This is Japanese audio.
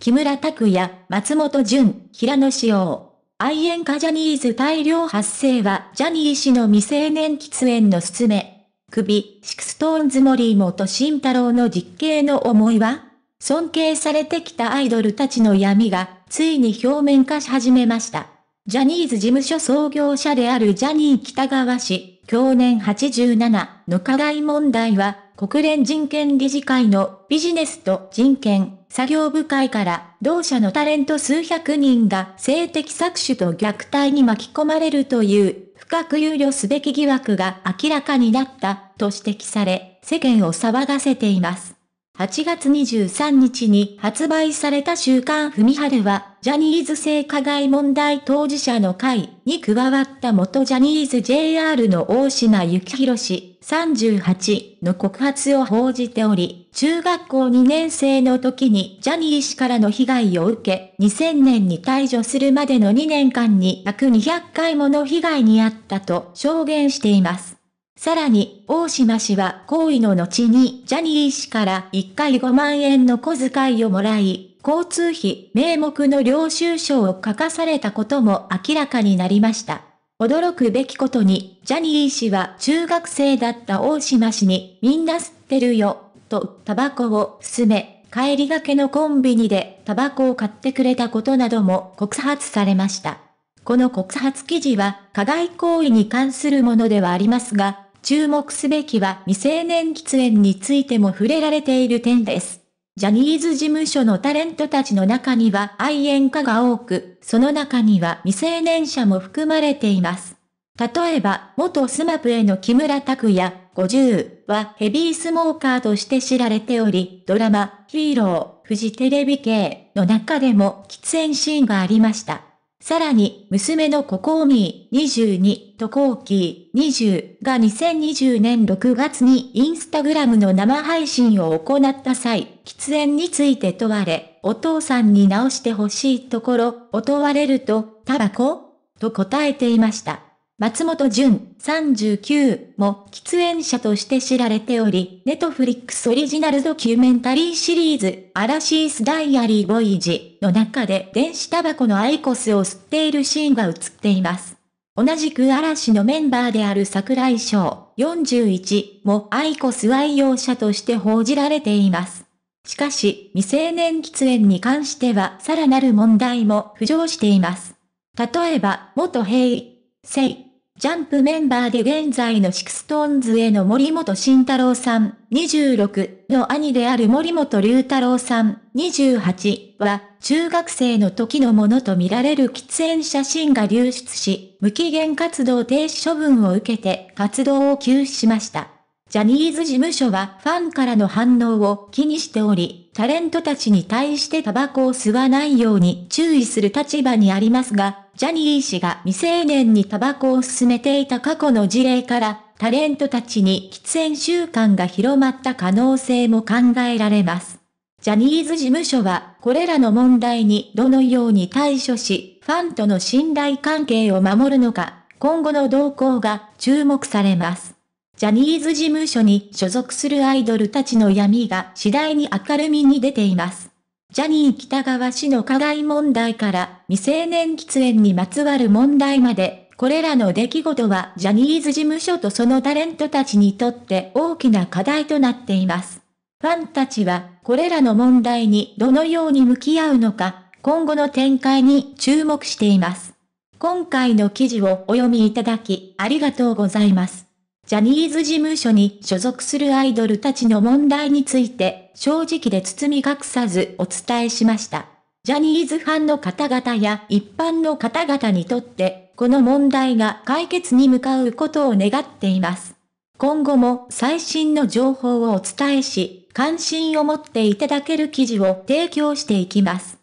木村拓也、松本潤、平野紫耀。愛煙家ジャニーズ大量発生は、ジャニー氏の未成年喫煙のすすめ。首、シクストーンズ森本慎太郎の実刑の思いは尊敬されてきたアイドルたちの闇が、ついに表面化し始めました。ジャニーズ事務所創業者であるジャニー北川氏、去年87の課題問題は、国連人権理事会のビジネスと人権、作業部会から同社のタレント数百人が性的搾取と虐待に巻き込まれるという深く憂慮すべき疑惑が明らかになったと指摘され、世間を騒がせています。8月23日に発売された週刊文春は、ジャニーズ性加害問題当事者の会に加わった元ジャニーズ JR の大島幸宏氏38の告発を報じており、中学校2年生の時にジャニー氏からの被害を受け、2000年に退場するまでの2年間に約200回もの被害に遭ったと証言しています。さらに、大島氏は行為の後にジャニー氏から1回5万円の小遣いをもらい、交通費名目の領収書を書かされたことも明らかになりました。驚くべきことに、ジャニー氏は中学生だった大島氏に、みんな吸ってるよ、とタバコを勧め、帰りがけのコンビニでタバコを買ってくれたことなども告発されました。この告発記事は、加害行為に関するものではありますが、注目すべきは未成年喫煙についても触れられている点です。ジャニーズ事務所のタレントたちの中には愛煙家が多く、その中には未成年者も含まれています。例えば、元スマップへの木村拓也、50はヘビースモーカーとして知られており、ドラマ、ヒーロー、フジテレビ系の中でも喫煙シーンがありました。さらに、娘のココーミー22とコーキー20が2020年6月にインスタグラムの生配信を行った際、喫煙について問われ、お父さんに直してほしいところ、問われると、タバコと答えていました。松本潤39も喫煙者として知られており、ネットフリックスオリジナルドキュメンタリーシリーズ、アラシースダイアリーボイジの中で電子タバコのアイコスを吸っているシーンが映っています。同じく嵐のメンバーである桜井翔41もアイコス愛用者として報じられています。しかし、未成年喫煙に関してはさらなる問題も浮上しています。例えば、元兵、生、ジャンプメンバーで現在のシクストーンズへの森本慎太郎さん、26の兄である森本龍太郎さん、28は、中学生の時のものとみられる喫煙写真が流出し、無期限活動停止処分を受けて活動を休止しました。ジャニーズ事務所はファンからの反応を気にしており、タレントたちに対してタバコを吸わないように注意する立場にありますが、ジャニー氏が未成年にタバコを勧めていた過去の事例から、タレントたちに喫煙習慣が広まった可能性も考えられます。ジャニーズ事務所は、これらの問題にどのように対処し、ファンとの信頼関係を守るのか、今後の動向が注目されます。ジャニーズ事務所に所属するアイドルたちの闇が次第に明るみに出ています。ジャニー北川氏の課題問題から未成年喫煙にまつわる問題まで、これらの出来事はジャニーズ事務所とそのタレントたちにとって大きな課題となっています。ファンたちはこれらの問題にどのように向き合うのか、今後の展開に注目しています。今回の記事をお読みいただきありがとうございます。ジャニーズ事務所に所属するアイドルたちの問題について、正直で包み隠さずお伝えしました。ジャニーズファンの方々や一般の方々にとって、この問題が解決に向かうことを願っています。今後も最新の情報をお伝えし、関心を持っていただける記事を提供していきます。